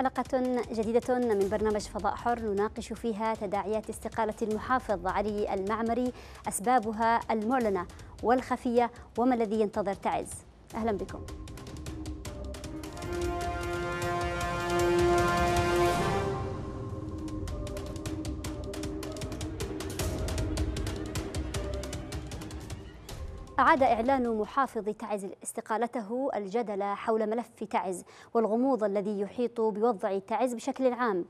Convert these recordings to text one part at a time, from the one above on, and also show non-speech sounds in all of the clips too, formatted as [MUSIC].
حلقة جديدة من برنامج فضاء حر نناقش فيها تداعيات استقالة المحافظ علي المعمري أسبابها المعلنة والخفية وما الذي ينتظر تعز أهلا بكم أعاد إعلان محافظ تعز استقالته الجدل حول ملف تعز والغموض الذي يحيط بوضع تعز بشكل عام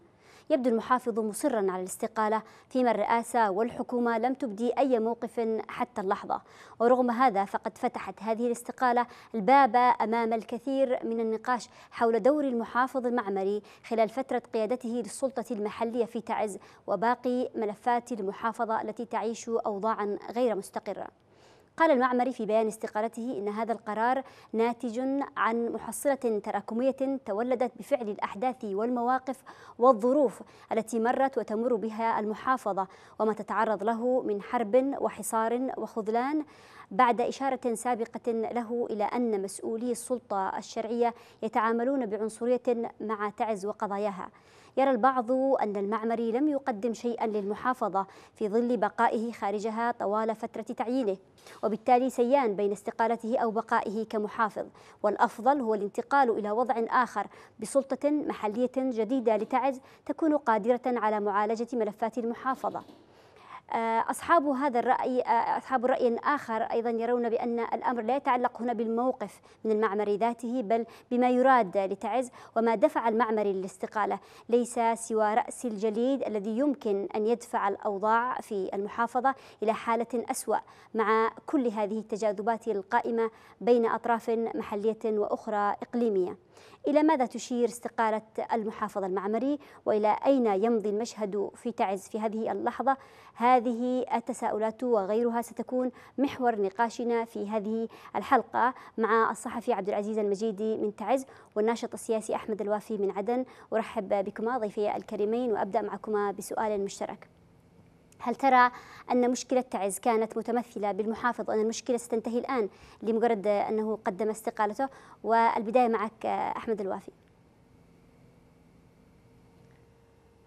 يبدو المحافظ مصرا على الاستقالة فيما الرئاسة والحكومة لم تبدي أي موقف حتى اللحظة ورغم هذا فقد فتحت هذه الاستقالة الباب أمام الكثير من النقاش حول دور المحافظ المعمري خلال فترة قيادته للسلطة المحلية في تعز وباقي ملفات المحافظة التي تعيش أوضاعا غير مستقرة قال المعمري في بيان استقالته إن هذا القرار ناتج عن محصلة تراكمية تولدت بفعل الأحداث والمواقف والظروف التي مرت وتمر بها المحافظة وما تتعرض له من حرب وحصار وخذلان بعد إشارة سابقة له إلى أن مسؤولي السلطة الشرعية يتعاملون بعنصرية مع تعز وقضاياها يرى البعض أن المعمري لم يقدم شيئا للمحافظة في ظل بقائه خارجها طوال فترة تعيينه وبالتالي سيان بين استقالته أو بقائه كمحافظ والأفضل هو الانتقال إلى وضع آخر بسلطة محلية جديدة لتعز تكون قادرة على معالجة ملفات المحافظة آه، أصحاب هذا الرأي آه، أصحاب رأي آخر أيضا يرون بأن الأمر لا يتعلق هنا بالموقف من المعمري ذاته بل بما يراد لتعز وما دفع المعمري للاستقالة ليس سوى رأس الجليد الذي يمكن أن يدفع الأوضاع في المحافظة إلى حالة أسوأ مع كل هذه التجاذبات القائمة بين أطراف محلية وأخرى إقليمية إلى ماذا تشير استقالة المحافظ المعمري وإلى أين يمضي المشهد في تعز في هذه اللحظة هذه التساؤلات وغيرها ستكون محور نقاشنا في هذه الحلقة مع الصحفي عبد العزيز المجيدي من تعز والناشط السياسي أحمد الوافي من عدن أرحب بكما ضيفي الكريمين وأبدأ معكما بسؤال مشترك هل ترى أن مشكلة تعز كانت متمثلة بالمحافظ وأن المشكلة ستنتهي الآن لمجرد أنه قدم استقالته والبداية معك أحمد الوافي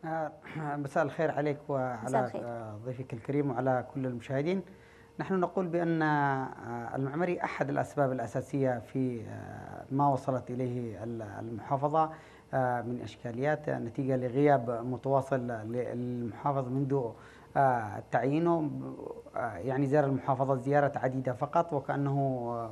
آه، [CLEARS THROAT] مساء الخير عليك وعلى آه، ضيفك الكريم وعلى كل المشاهدين نحن نقول بأن آه، المعمري أحد الأسباب الأساسية في ما وصلت إليه المحافظة من إشكاليات نتيجة لغياب متواصل للمحافظ منذ آه، تعيينه آه، يعني زار المحافظة زيارة عديدة فقط وكأنه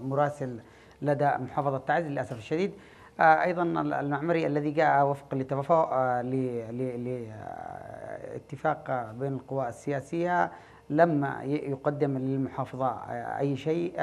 مراسل لدى محافظة تعز للأسف الشديد آه، أيضا المعمري الذي جاء وفق لاتفاق بين القوى السياسية لم يقدم للمحافظة أي شيء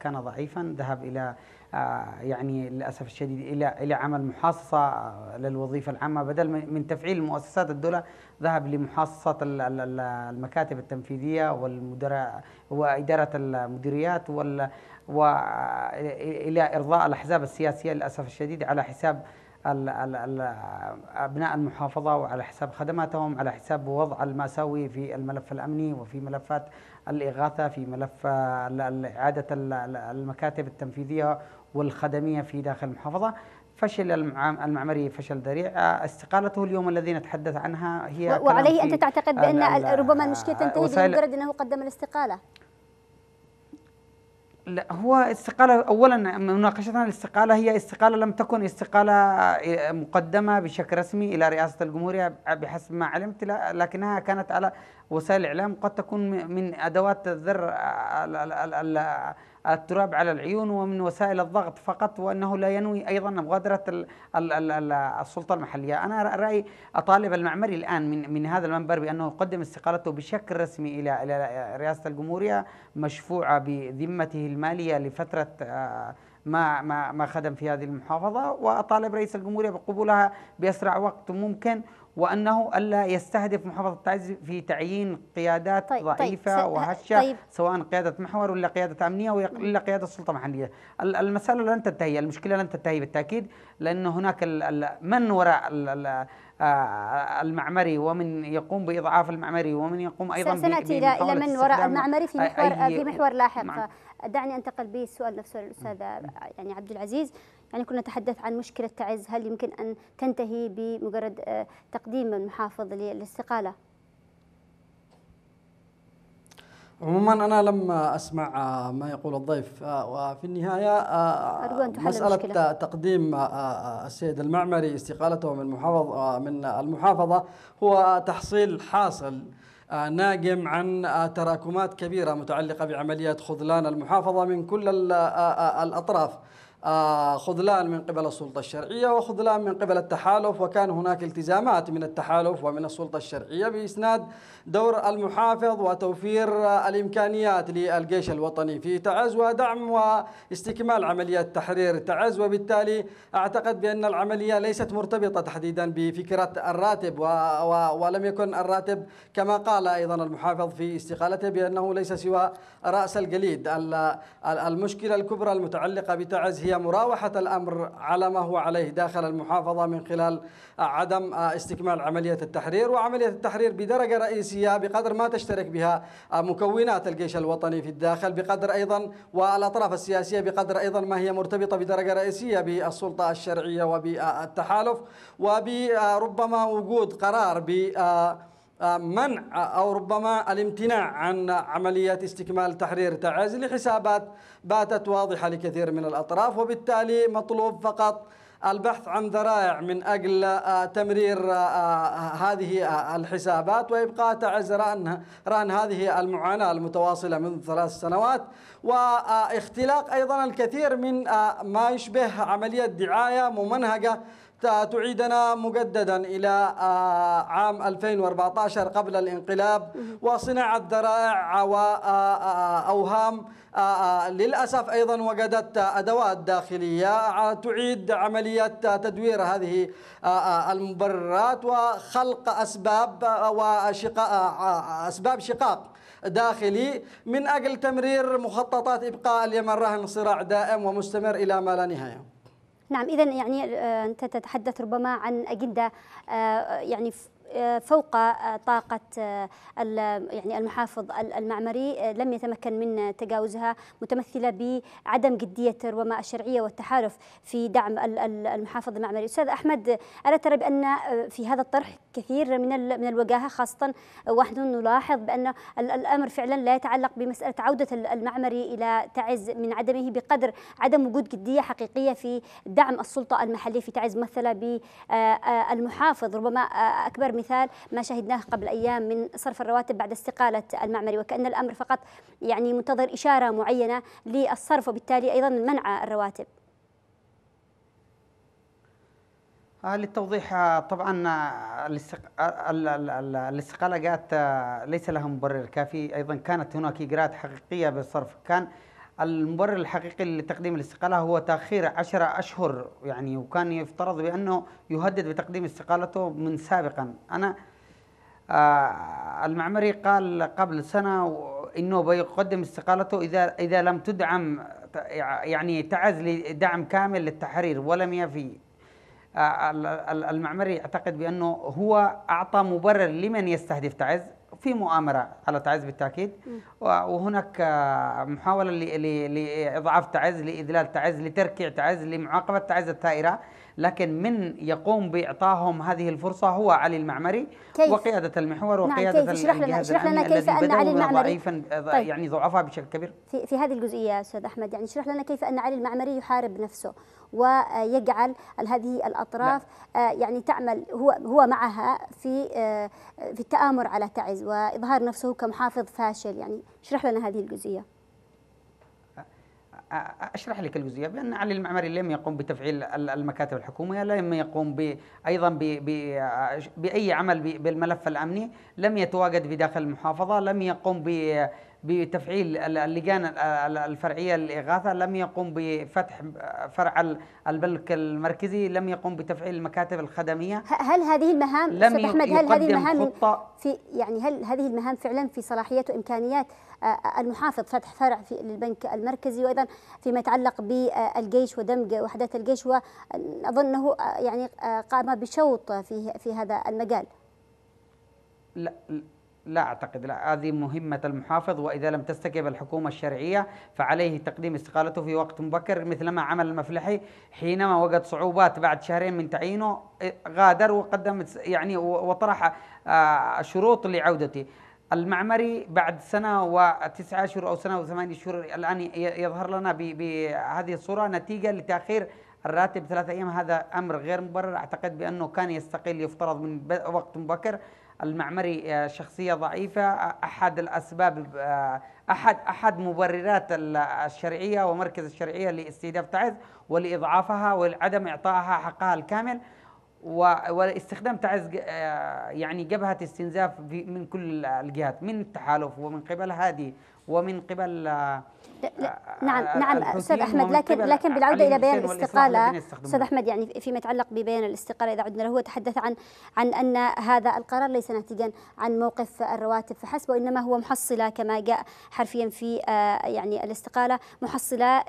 كان ضعيفا ذهب إلى آه، يعني للاسف الشديد الى الى عمل محاصصه آه، للوظيفه العامه بدل من تفعيل مؤسسات الدوله ذهب لمحاصصه المكاتب التنفيذيه والمدراء واداره المديريات وال والى آه، ارضاء الاحزاب السياسيه للاسف الشديد على حساب ابناء المحافظه وعلى حساب خدماتهم على حساب وضع المساوي في الملف الامني وفي ملفات الاغاثه في ملف اعاده المكاتب التنفيذيه والخدمية في داخل المحافظة فشل المعمري فشل ذريع آه، استقالته اليوم الذي نتحدث عنها هي وعليه أنت تعتقد بأن ربما المشكلة آه، تنتهي بمجرد أنه قدم الاستقالة لا هو استقالة أولا مناقشتنا الاستقالة هي استقالة لم تكن استقالة آه، مقدمة بشكل رسمي إلى رئاسة الجمهورية بحسب ما علمت لكنها كانت على وسائل الإعلام قد تكون من أدوات الذر التراب على العيون ومن وسائل الضغط فقط وأنه لا ينوي أيضا مغادرة السلطة المحلية أنا رأيي أطالب المعمري الآن من, من هذا المنبر بأنه يقدم استقالته بشكل رسمي إلى إلى رئاسة الجمهورية مشفوعة بذمته المالية لفترة آه، ما ما ما خدم في هذه المحافظة وأطالب رئيس الجمهورية بقبولها بأسرع وقت ممكن وانه الا يستهدف محافظه تعز في تعيين قيادات طيب, طيب، ضعيفه طيب وهشه طيب سواء قياده محور ولا قياده امنيه ولا قياده سلطه محليه، المساله لن تنتهي، المشكله لن تنتهي بالتاكيد لانه هناك من وراء آه، المعمري ومن يقوم باضعاف المعمري ومن يقوم ايضا سناتي الى من وراء المعمري في محور في محور لاحق نعم. دعني انتقل بالسؤال نفسه للاستاذ يعني عبد العزيز يعني كنا نتحدث عن مشكلة تعز هل يمكن أن تنتهي بمجرد آه، تقديم المحافظ للاستقالة؟ عموما انا لما اسمع آه، ما يقول الضيف آه، وفي النهايه مساله تقديم السيد المعمري استقالته من محافظ من المحافظه هو تحصيل حاصل ناجم عن تراكمات كبيره متعلقه بعمليه خذلان المحافظه من كل الاطراف آه، خذلان من قبل السلطة الشرعية وخذلان من قبل التحالف وكان هناك التزامات من التحالف ومن السلطة الشرعية بإسناد دور المحافظ وتوفير الإمكانيات للجيش الوطني في تعز ودعم واستكمال عمليات تحرير تعز وبالتالي أعتقد بأن العملية ليست مرتبطة تحديدا بفكرة الراتب و و ولم يكن الراتب كما قال أيضا المحافظ في استقالته بأنه ليس سوى رأس الجليد المشكلة الكبرى المتعلقة بتعز هي هي مراوحة الأمر على ما هو عليه داخل المحافظة من خلال عدم استكمال عملية التحرير وعملية التحرير بدرجة رئيسية بقدر ما تشترك بها مكونات الجيش الوطني في الداخل بقدر أيضا والأطراف السياسية بقدر أيضا ما هي مرتبطة بدرجة رئيسية بالسلطة الشرعية وبالتحالف وبربما وجود قرار ب منع أو ربما الامتناع عن عملية استكمال تحرير تعز لحسابات باتت واضحة لكثير من الأطراف وبالتالي مطلوب فقط البحث عن ذرائع من أجل آه، تمرير آه، آه، هذه الحسابات وإبقاء تعز رأن, رأن هذه المعاناة المتواصلة منذ ثلاث سنوات واختلاق أيضا الكثير من ما يشبه عملية دعاية ممنهجة تعيدنا مجددا إلى آه، عام 2014 قبل الانقلاب وصناعة ذرائع وأوهام آه، آه، للأسف أيضا وجدت أدوات داخلية تعيد عملية تدوير هذه المبررات وخلق أسباب وشقاق أسباب شقاق داخلي من أجل تمرير مخططات إبقاء اليمن رهن صراع دائم ومستمر إلى ما لا نهاية نعم إذا يعني آه، أنت تتحدث ربما عن أجندة آه، يعني فوق آه، طاقة آه، يعني المحافظ المعمري آه، لم يتمكن من تجاوزها متمثلة بعدم جدية ربما الشرعية والتحالف في دعم المحافظ المعمري أستاذ أحمد ألا ترى بأن في هذا الطرح كثير من من الوجاهة خاصة ونحن نلاحظ بأن الأمر فعلا لا يتعلق بمسألة عودة المعمري إلى تعز من عدمه بقدر عدم وجود جدية حقيقية في دعم السلطة المحلية في تعز ممثلة بالمحافظ ربما أكبر مثال ما شهدناه قبل أيام من صرف الرواتب بعد استقالة المعمري وكأن الأمر فقط يعني منتظر إشارة معينة للصرف وبالتالي أيضا منع الرواتب آه، للتوضيح آه، طبعا آه، الاستقاله جاءت ليس لها مبرر كافي ايضا كانت هناك اجراءات حقيقيه بالصرف كان المبرر الحقيقي لتقديم الاستقالة هو تأخير عشرة أشهر يعني وكان يفترض بأنه يهدد بتقديم استقالته من سابقا أنا آه المعمري قال قبل سنة إنه بيقدم استقالته إذا إذا لم تدعم يعني تعز لدعم كامل للتحرير ولم يفي آه المعمري أعتقد بأنه هو أعطى مبرر لمن يستهدف تعز في مؤامره على تعز بالتاكيد وهناك آه، محاوله لاضعاف تعز لاذلال تعز لتركيع تعز لمعاقبه تعز الثائره لكن من يقوم بإعطائهم هذه الفرصة هو علي المعمري كيف؟ وقيادة المحور نعم، وقيادة نعم كيف؟ الجهاز لنا اشرح لنا كيف أن علي المعمري ضعيفا طيب. يعني ضعفاء بشكل كبير في, في هذه الجزئية أستاذ أحمد يعني اشرح لنا كيف أن علي المعمري يحارب نفسه ويجعل هذه الأطراف لا. آه، يعني تعمل هو هو معها في آه، في التآمر على تعز وإظهار نفسه كمحافظ فاشل يعني اشرح لنا هذه الجزئية اشرح لك الجزئيه بان علي المعمري لم يقوم بتفعيل المكاتب الحكوميه، لم يقوم ب ايضا ب باي عمل بالملف الامني، لم يتواجد بداخل المحافظه، لم يقوم ب بتفعيل اللجان الفرعيه للاغاثه لم يقم بفتح فرع البنك المركزي لم يقم بتفعيل المكاتب الخدميه هل هذه المهام لم استاذ احمد هل هذه المهام في يعني هل هذه المهام فعلا في صلاحيات وامكانيات آه، آه، المحافظ فتح فرع في للبنك المركزي وايضا فيما يتعلق بالجيش ودمج وحدات الجيش واظنه آه، يعني قام بشوط في في هذا المجال لا لا أعتقد لا هذه مهمة المحافظ وإذا لم تستجب الحكومة الشرعية فعليه تقديم استقالته في وقت مبكر مثلما عمل المفلحي حينما وجد صعوبات بعد شهرين من تعيينه غادر وقدم يعني وطرح آه، شروط لعودته المعمري بعد سنة وتسعة أشهر أو سنة وثمانية شهور الآن يظهر لنا بهذه الصورة نتيجة لتأخير الراتب ثلاثة أيام هذا أمر غير مبرر أعتقد بأنه كان يستقيل يفترض من وقت مبكر المعمري آه، شخصية ضعيفة آه، أحد الأسباب آه، أحد أحد مبررات الشرعية ومركز الشرعية لاستهداف تعز ولإضعافها ولعدم إعطائها حقها الكامل واستخدام تعز يعني جبهة استنزاف من كل الجهات من التحالف ومن قبل هادي ومن قبل آه، نعم آه، نعم استاذ احمد لكن لكن بالعوده الى بيان الاستقاله استاذ احمد يعني فيما يتعلق ببيان الاستقاله اذا عدنا له هو تحدث عن عن ان هذا القرار ليس ناتجا عن موقف الرواتب فحسب وانما هو محصله كما جاء حرفيا في آه، يعني الاستقاله محصله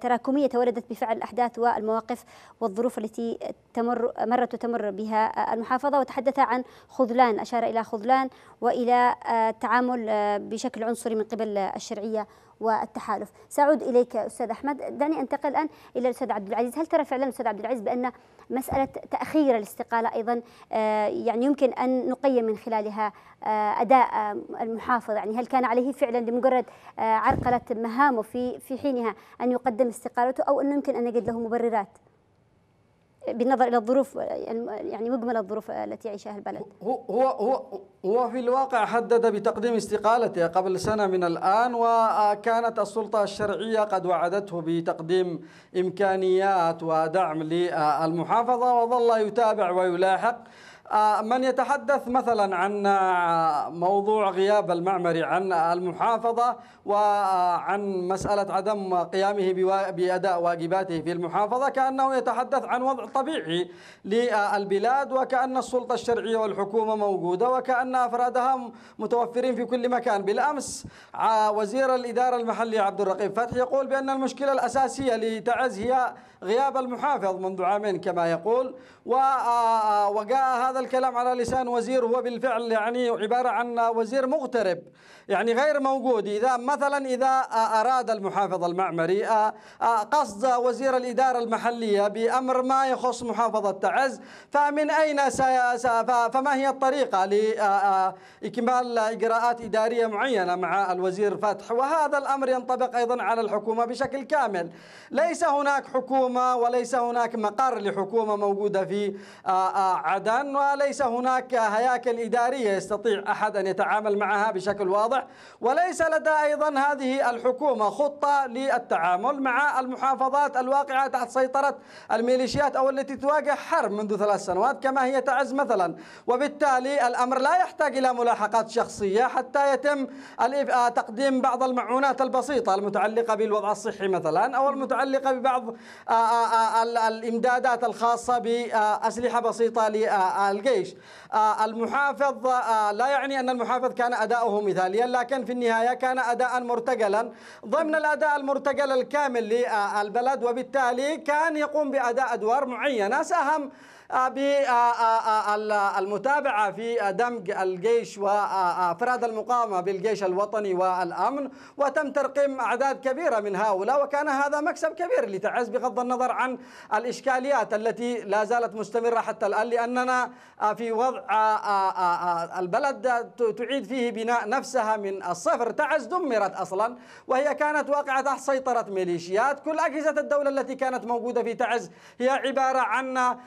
تراكميه تولدت بفعل الاحداث والمواقف والظروف التي تمر مرت وتمر بها المحافظه وتحدث عن خذلان اشار الى خذلان والى التعامل بشكل عنصري من قبل الشرعيه والتحالف سأعود إليك أستاذ أحمد دعني أنتقل الآن إلى الأستاذ عبد العزيز هل ترى فعلا أستاذ عبد العزيز بأن مسألة تأخير الاستقالة أيضا آه، يعني يمكن أن نقيم من خلالها آه، أداء آه، المحافظ يعني هل كان عليه فعلا لمجرد عرقلة مهامه في في حينها أن يقدم استقالته أو أنه يمكن أن نجد له مبررات بالنظر الى الظروف يعني, يعني مجمل الظروف التي يعيشها البلد هو هو هو في الواقع حدد بتقديم استقالته قبل سنه من الان وكانت السلطه الشرعيه قد وعدته بتقديم امكانيات ودعم للمحافظه وظل يتابع ويلاحق آه، من يتحدث مثلا عن آه، موضوع غياب المعمري عن المحافظة وعن آه، مسألة عدم قيامه بأداء واجباته في المحافظة كأنه يتحدث عن وضع طبيعي للبلاد وكأن السلطة الشرعية والحكومة موجودة وكأن أفرادها متوفرين في كل مكان بالأمس وزير الإدارة المحلية عبد الرقيب فتح يقول بأن المشكلة الأساسية لتعز هي غياب المحافظ منذ عامين كما يقول وجاء هذا هذا الكلام على لسان وزير هو بالفعل يعني عبارة عن وزير مغترب يعني غير موجود إذا مثلا إذا أراد المحافظ المعمري آه، آه، قصد وزير الإدارة المحلية بأمر ما يخص محافظة تعز فمن أين فما هي الطريقة لإكمال آه، إجراءات إدارية معينة مع الوزير فتح وهذا الأمر ينطبق أيضا على الحكومة بشكل كامل ليس هناك حكومة وليس هناك مقر لحكومة موجودة في عدن وليس هناك هياكل إدارية يستطيع أحد أن يتعامل معها بشكل واضح وليس لدى أيضا هذه الحكومة خطة للتعامل مع المحافظات الواقعة تحت سيطرة الميليشيات أو التي تواجه حرب منذ ثلاث سنوات كما هي تعز مثلا وبالتالي الأمر لا يحتاج إلى ملاحقات شخصية حتى يتم آه، تقديم بعض المعونات البسيطة المتعلقة بالوضع الصحي مثلا أو المتعلقة ببعض آه، آه، الإمدادات الخاصة بأسلحة بسيطة للجيش المحافظ لا يعني أن المحافظ كان أداؤه مثاليا لكن في النهاية كان أداء مرتجلا ضمن الأداء المرتجل الكامل للبلد وبالتالي كان يقوم بأداء أدوار معينة ساهم بالمتابعة آه، آه، آه، في دمج الجيش وأفراد المقاومة بالجيش الوطني والأمن وتم ترقيم أعداد كبيرة من هؤلاء وكان هذا مكسب كبير لتعز بغض النظر عن الإشكاليات التي لا زالت مستمرة حتى الآن لأننا في وضع البلد تعيد فيه بناء نفسها من الصفر تعز دمرت أصلا وهي كانت واقعة تحت سيطرة ميليشيات كل أجهزة الدولة التي كانت موجودة في تعز هي عبارة عن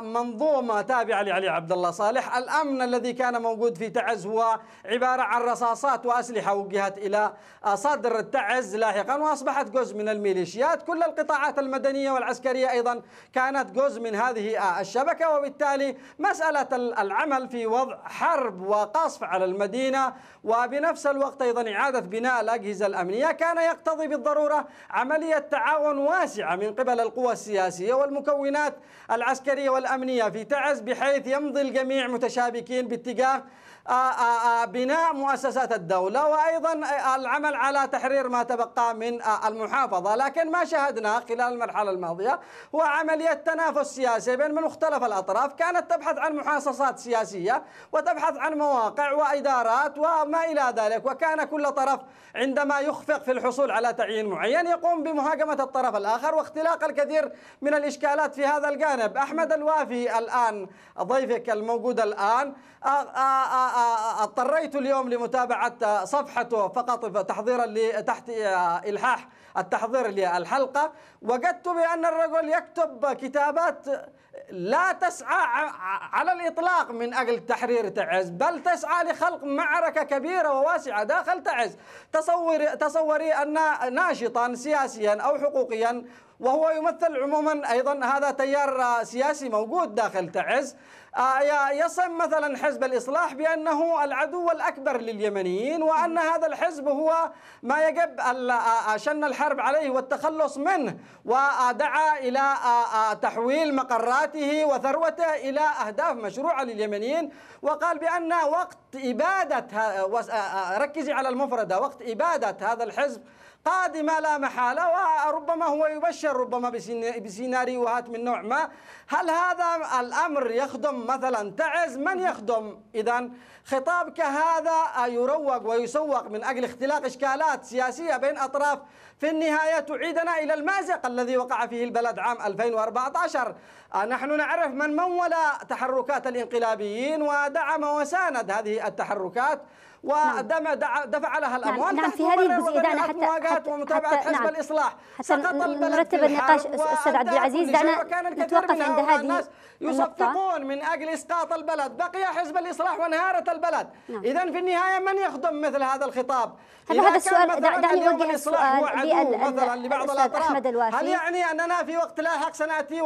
منظومة تابعة لعلي عبد الله صالح الأمن الذي كان موجود في تعز هو عبارة عن رصاصات وأسلحة وجهت إلى آه، صدر تعز لاحقا وأصبحت جزء من الميليشيات كل القطاعات المدنية والعسكرية أيضا كانت جزء من هذه آه، الشبكة وبالتالي مسألة العمل في وضع حرب وقصف على المدينة وبنفس الوقت أيضا إعادة بناء الأجهزة الأمنية كان يقتضي بالضرورة عملية تعاون واسعة من قبل القوى السياسية والمكونات العسكرية والأمنية الأمنية في تعز بحيث يمضي الجميع متشابكين باتجاه آه، آه، آه، بناء مؤسسات الدولة وأيضا العمل على تحرير ما تبقى من المحافظة لكن ما شاهدناه خلال المرحلة الماضية هو عملية تنافس سياسي بين من مختلف الأطراف كانت تبحث عن محاصصات سياسية وتبحث عن مواقع وإدارات وما إلى ذلك وكان كل طرف عندما يخفق في الحصول على تعيين معين يقوم بمهاجمة الطرف الآخر واختلاق الكثير من الإشكالات في هذا الجانب أحمد الوافي الآن ضيفك الموجود الآن اضطريت اليوم لمتابعة صفحته فقط تحضيرا لتحت إلحاح التحضير للحلقة وجدت بأن الرجل يكتب كتابات لا تسعى على الإطلاق من أجل تحرير تعز بل تسعى لخلق معركة كبيرة وواسعة داخل تعز تصوري, تصوري أن ناشطا سياسيا أو حقوقيا وهو يمثل عموما أيضا هذا تيار سياسي موجود داخل تعز آه، يصم مثلا حزب الإصلاح بأنه العدو الأكبر لليمنيين وأن هذا الحزب هو ما يجب آه، شن الحرب عليه والتخلص منه ودعا إلى آه، تحويل مقراته وثروته إلى أهداف مشروعة لليمنيين وقال بأن وقت إبادة ركزي على المفردة وقت إبادة هذا الحزب قادمة لا محالة وربما هو يبشر ربما بسيناريوهات من نوع ما هل هذا الأمر يخدم مثلا تعز من يخدم إذا خطاب كهذا يروج ويسوق من أجل اختلاق إشكالات سياسية بين أطراف في النهاية تعيدنا إلى المازق الذي وقع فيه البلد عام 2014 آه، نحن نعرف من مول تحركات الانقلابيين ودعم وساند هذه التحركات نعم. ودفع دفع لها الاموال نعم, نعم في هذه الجزئيه دعنا حتى حتى ومتابعه حتى حزب نعم الاصلاح حتى سقط نرتب النقاش استاذ عبد العزيز دعنا نتوقف عند هذه يصفقون من أجل إسقاط البلد بقي حزب الإصلاح وانهارت البلد نعم. إذا في النهاية من يخدم مثل هذا الخطاب هل هذا السؤال دعني أوجه السؤال مثلا لبعض الأطراف هل يعني أننا في وقت لاحق سنأتي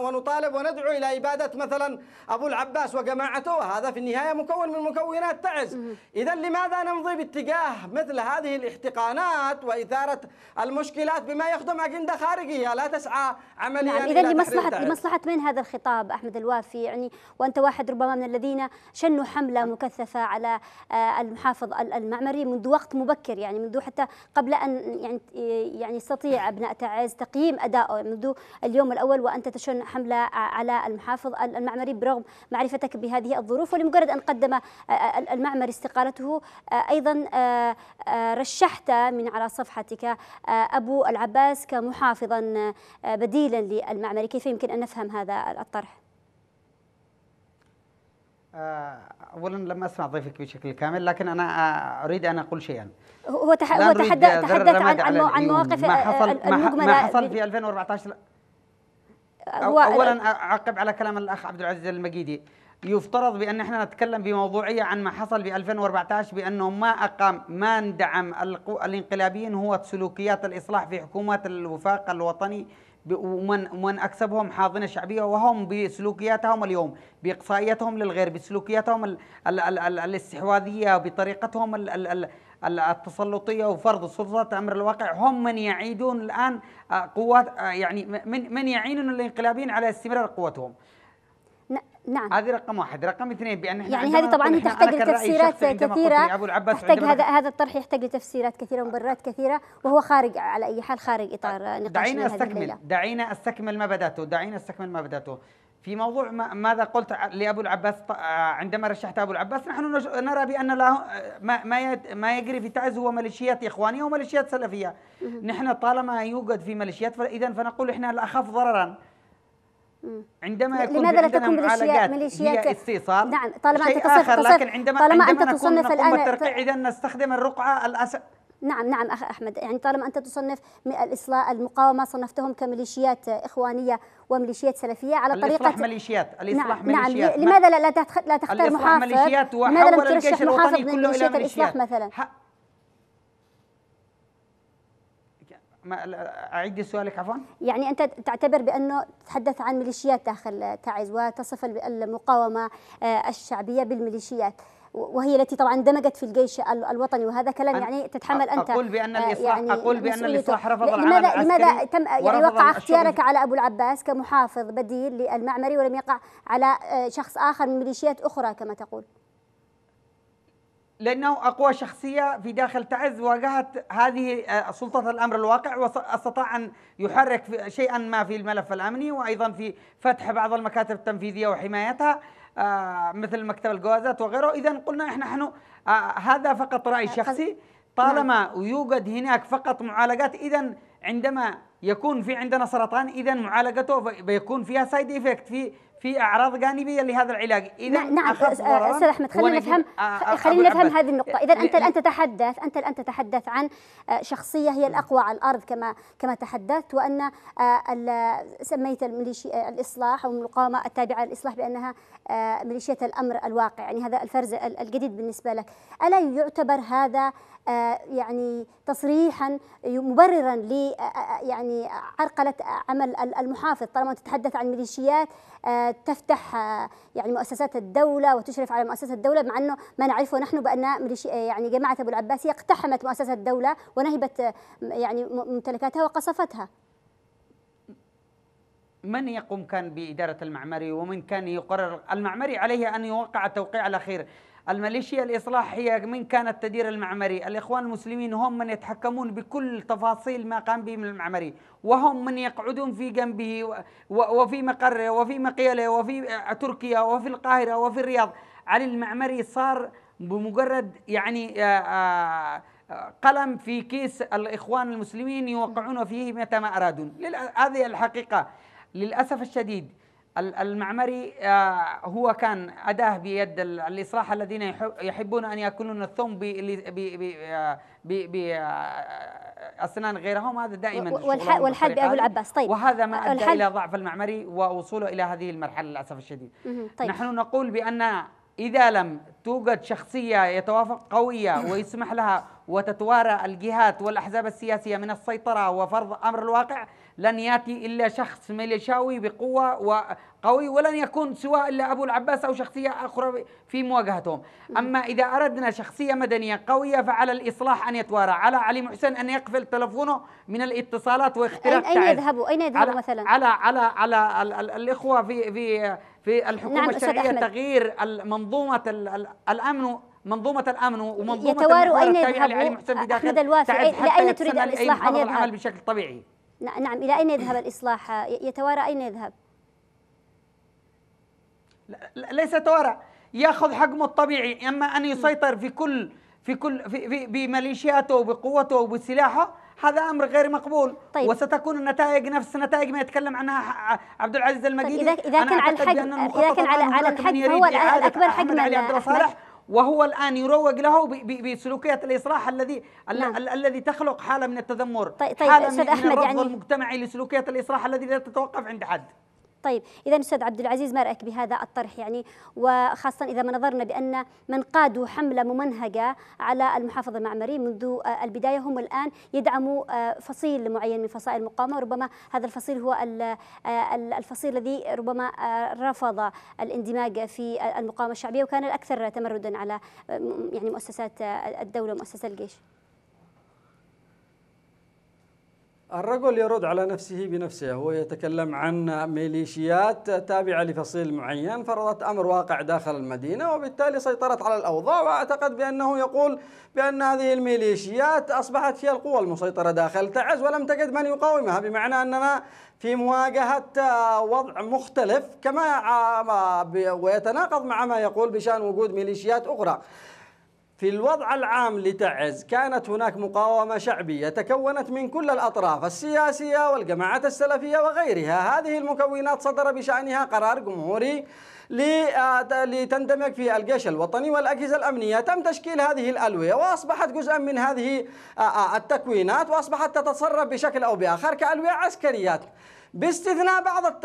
ونطالب وندعو إلى إبادة مثلا أبو العباس وجماعته هذا في النهاية مكون من مكونات تعز إذا لماذا نمضي باتجاه مثل هذه الاحتقانات وإثارة المشكلات بما يخدم أجندة خارجية لا تسعى عمليا نعم. إذا لمصلحة لمصلحة من هذا الخطاب أحمد الوافي يعني وأنت واحد ربما من الذين شنوا حملة نعم. مكثفة على آه، المحافظ المعمري منذ وقت مبكر يعني منذ حتى قبل أن يعني يعني يستطيع أبناء تعز تقييم أدائه منذ اليوم الأول وأنت تشن حملة على المحافظ المعمري برغم معرفتك بهذه الظروف ولمجرد أن قدم آه، المعمري استقالته آه، أيضا رشحت من على صفحتك أبو العباس كمحافظا بديلا للمعمري كيف يمكن أن نفهم هذا الطرح؟ آه، اولا لم اسمع ضيفك بشكل كامل لكن انا آه، اريد ان اقول شيئا هو تح... هو تحدث عن عن, عن مواقف ما حصل المجملة ما حصل في 2014 آه، هو اولا اعقب على كلام الاخ عبد العزيز المجيدي يفترض بان احنا نتكلم بموضوعيه عن ما حصل ب 2014 بانه ما اقام ما اندعم الانقلابيين هو سلوكيات الاصلاح في حكومات الوفاق الوطني ومن من اكسبهم حاضنه شعبيه وهم بسلوكياتهم اليوم باقصائيتهم للغير بسلوكياتهم الـ الـ الـ الـ الـ الاستحواذيه بطريقتهم الـ الـ الـ التسلطيه وفرض السلطه امر الواقع هم من يعيدون الان آه، قوات آه، يعني من من يعينون الانقلابيين على استمرار قوتهم نعم هذه رقم واحد رقم اثنين بأن احنا يعني هذه طبعا تحتاج لتفسيرات كثيرة أبو العباس تحتاج هذا هذا الطرح يحتاج لتفسيرات كثيرة ومبررات كثيرة وهو خارج على أي حال خارج إطار طيب، نقاش دعينا استكمل دعينا استكمل ما بدأته دعينا استكمل ما بدأته في موضوع ماذا قلت لابو العباس آه، عندما رشحت ابو العباس نحن نرى بان لا آه، ما ما يجري في تعز هو ميليشيات اخوانيه وميليشيات سلفيه نحن طالما يوجد في ميليشيات فاذا فنقول احنا الاخف ضررا عندما يكون لماذا لا تكون ميليشيات ميليشيات استئصال نعم طالما انت تصنف آخر لكن عندما طالما عندما انت تصنف الان اذا نستخدم الرقعه الأس... نعم نعم أخ أحمد يعني طالما أنت تصنف الإصلاح المقاومة صنفتهم كميليشيات إخوانية وميليشيات سلفية على طريقة الإصلاح ميليشيات نعم، الإصلاح نعم ميليشيات نعم لماذا لا, لا تختار محافظ ميليشيات وحول الجيش الوطني كله إلى ميليشيات الإصلاح مثلا أعيد سؤالك عفوا يعني أنت تعتبر بأنه تتحدث عن ميليشيات داخل تعز وتصف المقاومة آه، الشعبية بالميليشيات وهي التي طبعا دمجت في الجيش الوطني وهذا كلام يعني تتحمل انت اقول بان آه، الاصلاح يعني اقول بان الاصلاح رفض العمل لماذا لماذا تم يعني وقع اختيارك على ابو العباس كمحافظ بديل للمعمري ولم يقع على آه، شخص اخر من ميليشيات اخرى كما تقول لأنه أقوى شخصية في داخل تعز واجهت هذه آه، سلطة الأمر الواقع واستطاع أن يحرك شيئا ما في الملف الأمني وأيضا في فتح بعض المكاتب التنفيذية وحمايتها آه، مثل مكتب الجوازات وغيره إذا قلنا إحنا نحن آه، هذا فقط رأي شخصي نعم. طالما يوجد هناك فقط معالجات إذا عندما يكون في عندنا سرطان إذا معالجته بيكون فيها سايد إفكت في في اعراض جانبيه لهذا العلاج اذا نعم, نعم، استاذ احمد خلينا نفهم آه، خلينا نفهم هذه النقطه اذا انت الان تتحدث انت الان تتحدث عن آه، شخصيه هي نعم. الاقوى على الارض كما كما تحدثت وان آه، سميت الميليشيا الاصلاح او المقاومه التابعه للاصلاح بانها ميليشيا الامر الواقع يعني هذا الفرز الجديد بالنسبه لك الا يعتبر هذا يعني تصريحا مبررا ل يعني عرقله عمل المحافظ طالما تتحدث عن ميليشيات آه، تفتح آه، يعني مؤسسات الدولة وتشرف على مؤسسه الدولة مع أنه ما نعرفه نحن بأن آه، يعني جماعة أبو العباسية اقتحمت مؤسسة الدولة ونهبت يعني ممتلكاتها وقصفتها من يقوم كان بإدارة المعمري ومن كان يقرر المعمري عليه أن يوقع التوقيع الأخير الميليشيا الإصلاح هي من كانت تدير المعمري الإخوان المسلمين هم من يتحكمون بكل تفاصيل ما قام به من المعمري وهم من يقعدون في جنبه وفي مقره وفي مقيله وفي تركيا وفي القاهرة وفي الرياض علي المعمري صار بمجرد يعني قلم في كيس الإخوان المسلمين يوقعون فيه متى ما أرادون هذه الحقيقة للأسف الشديد المعمري آه، هو كان أداه بيد الإصلاح الذين يحبون أن يأكلون الثوم ب آه، آه، اسنان غيرهم هذا دائما والح والحد بأبو العباس طيب وهذا ما أدى إلى ضعف المعمري ووصوله إلى هذه المرحلة للأسف الشديد طيب نحن نقول بأن إذا لم توجد شخصية يتوافق قوية [COUGHS] ويسمح لها وتتوارى الجهات والأحزاب السياسية من السيطرة وفرض أمر الواقع لن ياتي الا شخص ميليشاوي بقوه وقوي ولن يكون سوى الا ابو العباس او شخصيه اخرى في مواجهتهم، اما اذا اردنا شخصيه مدنيه قويه فعلى الاصلاح ان يتوارى، على علي محسن ان يقفل تلفونه من الاتصالات واختراق اين يذهبوا؟ اين يذهبوا مثلا؟ على على على, على, ال الاخوه في في في نعم، الحكومه نعم الشرعيه تغيير منظومه الامن منظومه الامن ومنظومه يتواروا اين يذهبوا؟ احمد الواسع لاين تريد الاصلاح ان يذهب؟ بشكل طبيعي نعم إلى أين يذهب الإصلاح يتوارى أين يذهب ليس يتوارى ياخذ حجمه الطبيعي اما ان يسيطر في كل في كل في, في بميليشياته وبقوته وبسلاحه هذا امر غير مقبول طيب. وستكون النتائج نفس نتائج ما يتكلم عنها عبد العزيز طيب، المجيدي طيب اذا اذا كان على الحجم اذا كان على على الحجم هو الاكبر حجما عبد الله صالح وهو الان يروج له بسلوكيه الاصلاح الذي نعم. الذي تخلق حاله من التذمر طيب طيب حاله من, الرفض يعني المجتمعي لسلوكيه الاصلاح الذي لا تتوقف عند حد طيب إذا أستاذ عبد العزيز ما رأيك بهذا الطرح يعني وخاصة إذا ما نظرنا بأن من قادوا حملة ممنهجة على المحافظه المعمري منذ آه، البداية هم الآن يدعموا آه، فصيل معين من فصائل المقاومة ربما هذا الفصيل هو آه، الفصيل الذي ربما رفض الاندماج في المقاومة الشعبية وكان الأكثر تمردا على يعني مؤسسات الدولة ومؤسسة الجيش الرجل يرد على نفسه بنفسه هو يتكلم عن ميليشيات تابعة لفصيل معين فرضت أمر واقع داخل المدينة وبالتالي سيطرت على الأوضاع وأعتقد بأنه يقول بأن هذه الميليشيات أصبحت هي القوى المسيطرة داخل تعز ولم تجد من يقاومها بمعنى أننا في مواجهة وضع مختلف كما ويتناقض مع ما يقول بشأن وجود ميليشيات أخرى في الوضع العام لتعز كانت هناك مقاومة شعبية تكونت من كل الأطراف السياسية والجماعات السلفية وغيرها هذه المكونات صدر بشأنها قرار جمهوري آه، لتندمج في الجيش الوطني والأجهزة الأمنية تم تشكيل هذه الألوية وأصبحت جزءا من هذه آه، آه، التكوينات وأصبحت تتصرف بشكل أو بآخر كألوية عسكريات باستثناء بعض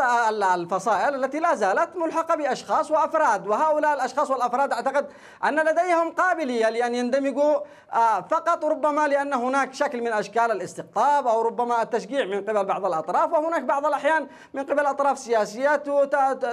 الفصائل التي لا زالت ملحقة بأشخاص وأفراد وهؤلاء الأشخاص والأفراد أعتقد أن لديهم قابلية لأن يندمجوا آه، فقط ربما لأن هناك شكل من أشكال الاستقطاب أو ربما التشجيع من قبل بعض الأطراف وهناك بعض الأحيان من قبل أطراف سياسية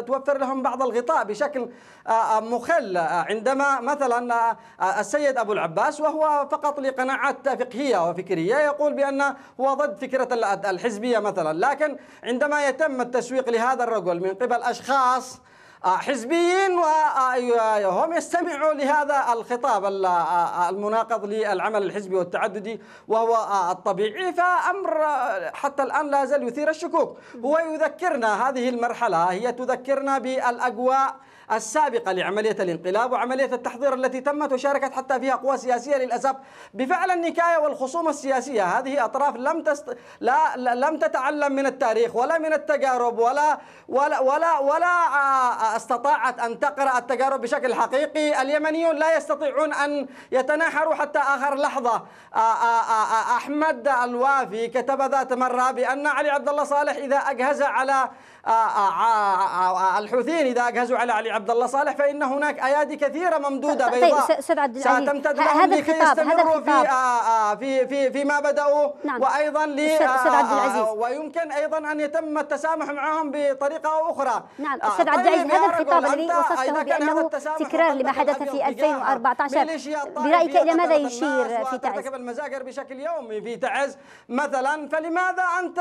توفر لهم بعض الغطاء بشكل آه، آه، مخل عندما مثلا السيد أبو العباس وهو فقط لقناعات فقهية وفكرية يقول بأنه هو ضد فكرة الحزبية مثلا لكن عندما يتم التسويق لهذا الرجل من قبل أشخاص آه، حزبيين وهم آه، أيوة، أيوة، يستمعوا لهذا الخطاب آه، المناقض للعمل الحزبي والتعددي وهو الطبيعي فأمر حتى الآن لا زال يثير الشكوك هو يذكرنا هذه المرحلة هي تذكرنا بالأجواء السابقة لعملية الانقلاب وعملية التحضير التي تمت وشاركت حتى فيها قوى سياسية للأسف بفعل النكاية والخصومة السياسية هذه أطراف لم تست... لا... لم تتعلم من التاريخ ولا من التجارب ولا ولا ولا, ولا آه، استطاعت أن تقرأ التجارب بشكل حقيقي اليمنيون لا يستطيعون أن يتناحروا حتى آخر لحظة آه، آه، أحمد الوافي كتب ذات مرة بأن علي عبد الله صالح إذا أجهز على آه، آه، آه، الحوثيين إذا أجهزوا على علي عبد الله صالح فإن هناك أيادي كثيرة ممدودة طيب، بيضاء طيب عبد ستمتد لهم لكي يستمروا في, في في فيما بدأوا نعم. وأيضا لي عبد العزيز ويمكن أيضا أن يتم التسامح معهم بطريقة او أخرى نعم أستاذ عبد طيب، العزيز هذا الخطاب الذي وصفته بأنه تكرار لما حدث في 2014 برأيك إلى ماذا يشير في تعز؟ ترتكب المزاجر بشكل يومي في تعز مثلا فلماذا أنت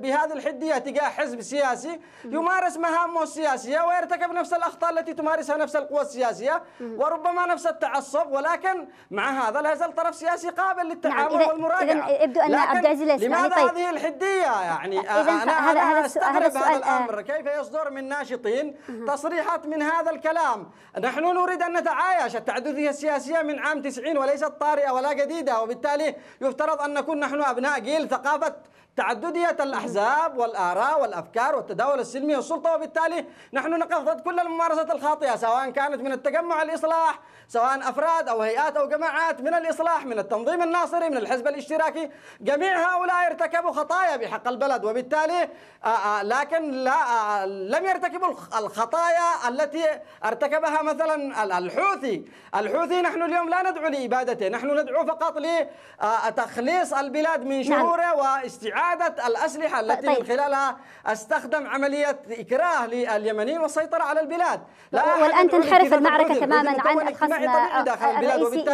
بهذه الحدية تجاه حزب سياسي السياسي يمارس مهامه السياسية ويرتكب نفس الأخطاء التي تمارسها نفس القوى السياسية وربما نفس التعصب ولكن مع هذا لا يزال طرف سياسي قابل للتعامل نعم والمراجعة إذا يبدو أن عبد العزيز لماذا طيب. هذه الحدية يعني آه، أنا هذا أنا هذا هذا الأمر كيف يصدر من ناشطين تصريحات من هذا الكلام نحن نريد أن نتعايش التعددية السياسية من عام 90 وليست طارئة ولا جديدة وبالتالي يفترض أن نكون نحن أبناء جيل ثقافة تعددية الأحزاب والآراء والأفكار والتداول السلمي والسلطة وبالتالي نحن نقف ضد كل الممارسات الخاطئة سواء كانت من التجمع الإصلاح سواء أفراد أو هيئات أو جماعات من الإصلاح من التنظيم الناصري من الحزب الاشتراكي جميع هؤلاء ارتكبوا خطايا بحق البلد وبالتالي آآ آه، آه، لكن لا آه، لم يرتكبوا الخطايا التي ارتكبها مثلا الحوثي الحوثي نحن اليوم لا ندعو لإبادته نحن ندعو فقط لتخليص البلاد من نعم. شعوره واستعادة إعادة الأسلحة التي طيب. من خلالها استخدم عملية إكراه لليمنيين والسيطرة على البلاد لا طيب، والآن تنحرف المعركة تماما عن الخصم الرئيسي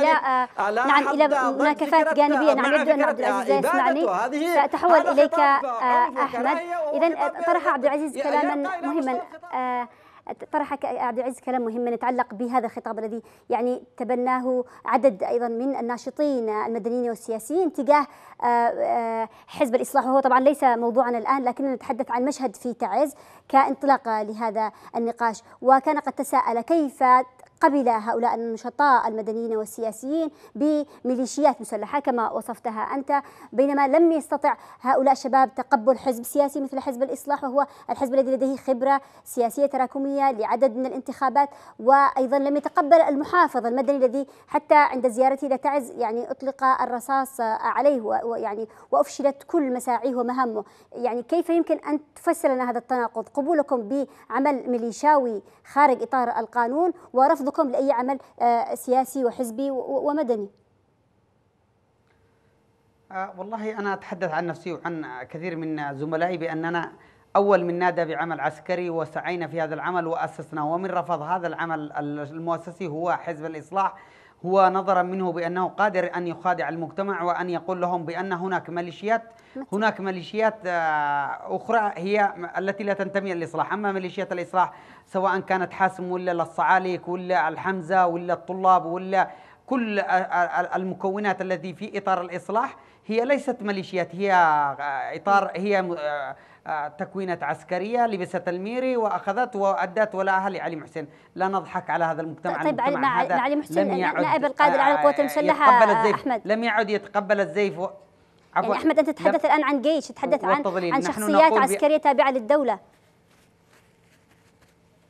لا نعم إلى مناكفات جانبية نعم يبدو أن عبد آه، العزيز يسمعني سأتحول إليك آه، آه، أحمد إذا طرح عبد العزيز كلاما مهما طرح عبد العزيز كلام مهم يتعلق بهذا الخطاب الذي يعني تبناه عدد ايضا من الناشطين المدنيين والسياسيين تجاه آه، آه، حزب الاصلاح وهو طبعا ليس موضوعنا الان لكننا نتحدث عن مشهد في تعز كانطلاقه لهذا النقاش وكان قد تساءل كيف قبل هؤلاء النشطاء المدنيين والسياسيين بميليشيات مسلحة كما وصفتها أنت بينما لم يستطع هؤلاء الشباب تقبل حزب سياسي مثل حزب الإصلاح وهو الحزب الذي لديه خبرة سياسية تراكمية لعدد من الانتخابات وأيضا لم يتقبل المحافظ المدني الذي حتى عند زيارته إلى تعز يعني أطلق الرصاص عليه ويعني وأفشلت كل مساعيه ومهامه يعني كيف يمكن أن تفسر لنا هذا التناقض قبولكم بعمل ميليشاوي خارج إطار القانون ورفض رفضكم لاي عمل آه، سياسي وحزبي ومدني آه، والله انا اتحدث عن نفسي وعن كثير من زملائي باننا اول من نادى بعمل عسكري وسعينا في هذا العمل واسسنا ومن رفض هذا العمل المؤسسي هو حزب الاصلاح هو نظرا منه بأنه قادر أن يخادع المجتمع وأن يقول لهم بأن هناك ميليشيات هناك ميليشيات آه، أخرى هي التي لا تنتمي للإصلاح أما ميليشيات الإصلاح سواء كانت حاسم ولا للصعاليك ولا الحمزة ولا الطلاب ولا كل المكونات التي في إطار الإصلاح هي ليست ميليشيات هي آه، إطار هي آه، تكوينات عسكرية لبست الميري وأخذت وأدت ولاها لعلي محسن لا نضحك على هذا المجتمع طيب المجتمع مع هذا علي محسن نائب القادر على القوات آه، المسلحة أحمد لم يعد يتقبل الزيف و... يعني أحمد أنت تتحدث الآن عن جيش تتحدث عن عن شخصيات عسكرية تابعة للدولة